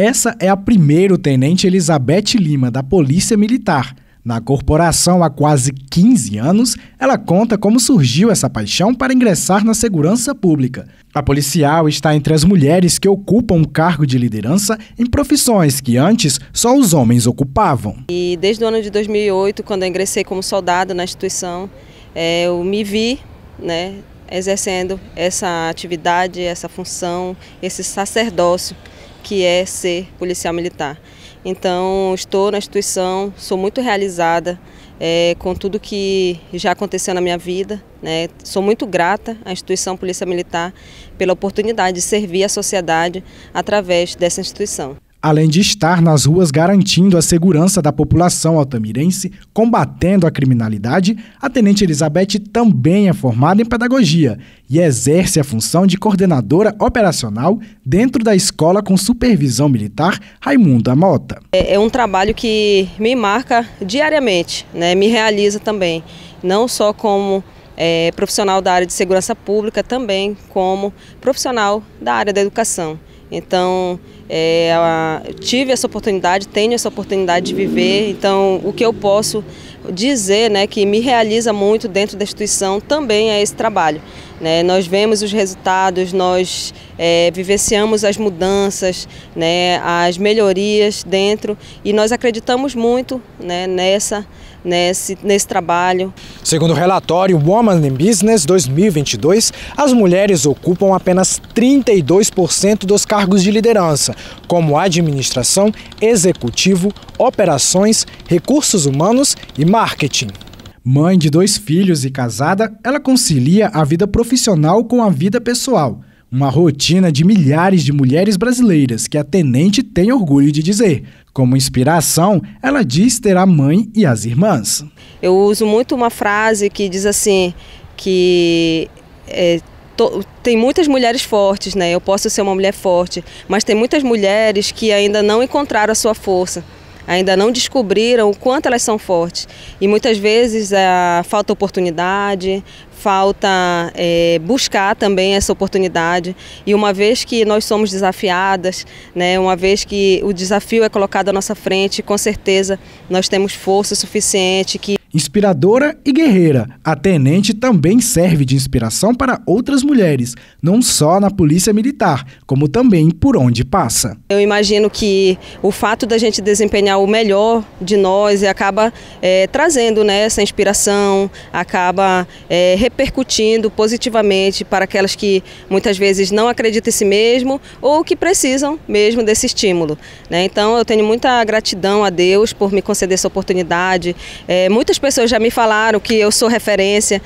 Essa é a primeiro-tenente Elizabeth Lima, da Polícia Militar. Na corporação há quase 15 anos, ela conta como surgiu essa paixão para ingressar na segurança pública. A policial está entre as mulheres que ocupam um cargo de liderança em profissões que antes só os homens ocupavam. E desde o ano de 2008, quando eu ingressei como soldado na instituição, é, eu me vi né, exercendo essa atividade, essa função, esse sacerdócio que é ser policial militar. Então, estou na instituição, sou muito realizada é, com tudo que já aconteceu na minha vida. Né? Sou muito grata à instituição Polícia Militar pela oportunidade de servir a sociedade através dessa instituição além de estar nas ruas garantindo a segurança da população altamirense, combatendo a criminalidade, a Tenente Elizabeth também é formada em pedagogia e exerce a função de coordenadora operacional dentro da escola com supervisão militar Raimunda Mota. É, é um trabalho que me marca diariamente, né? me realiza também, não só como é, profissional da área de segurança pública, também como profissional da área da educação. Então, é, tive essa oportunidade, tenho essa oportunidade de viver, então o que eu posso dizer né, que me realiza muito dentro da instituição também é esse trabalho. Né? Nós vemos os resultados, nós é, vivenciamos as mudanças, né, as melhorias dentro e nós acreditamos muito né, nessa Nesse, nesse, trabalho. Segundo o relatório Woman in Business 2022, as mulheres ocupam apenas 32% dos cargos de liderança, como administração, executivo, operações, recursos humanos e marketing. Mãe de dois filhos e casada, ela concilia a vida profissional com a vida pessoal. Uma rotina de milhares de mulheres brasileiras que a tenente tem orgulho de dizer. Como inspiração, ela diz ter a mãe e as irmãs. Eu uso muito uma frase que diz assim: que é, tem muitas mulheres fortes, né? Eu posso ser uma mulher forte, mas tem muitas mulheres que ainda não encontraram a sua força ainda não descobriram o quanto elas são fortes. E muitas vezes é, falta oportunidade, falta é, buscar também essa oportunidade. E uma vez que nós somos desafiadas, né, uma vez que o desafio é colocado à nossa frente, com certeza nós temos força suficiente que Inspiradora e guerreira, a tenente também serve de inspiração para outras mulheres, não só na polícia militar, como também por onde passa. Eu imagino que o fato da gente desempenhar o melhor de nós eh, acaba é, trazendo né, essa inspiração, acaba é, repercutindo positivamente para aquelas que muitas vezes não acreditam em si mesmo ou que precisam mesmo desse estímulo. Né? Então eu tenho muita gratidão a Deus por me conceder essa oportunidade. É, muitas pessoas já me falaram que eu sou referência.